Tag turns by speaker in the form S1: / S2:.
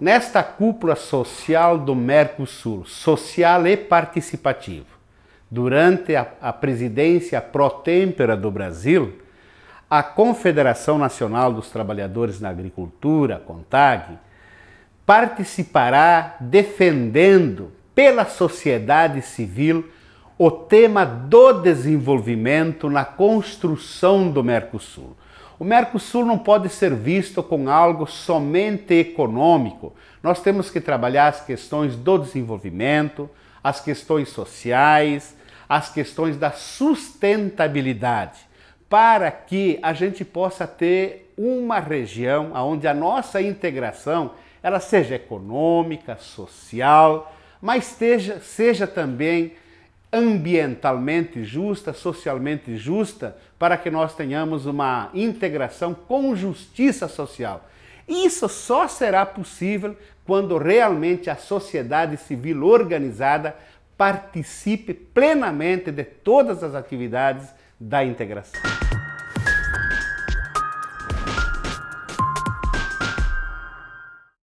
S1: nesta cúpula social do Mercosul, social e participativo, durante a, a presidência pró-têmpera do Brasil, a Confederação Nacional dos Trabalhadores na Agricultura, CONTAG, participará defendendo pela sociedade civil o tema do desenvolvimento na construção do Mercosul o Mercosul não pode ser visto com algo somente econômico. Nós temos que trabalhar as questões do desenvolvimento, as questões sociais, as questões da sustentabilidade, para que a gente possa ter uma região onde a nossa integração ela seja econômica, social, mas seja, seja também ambientalmente justa, socialmente justa, para que nós tenhamos uma integração com justiça social. Isso só será possível quando realmente a sociedade civil organizada participe plenamente de todas as atividades da integração.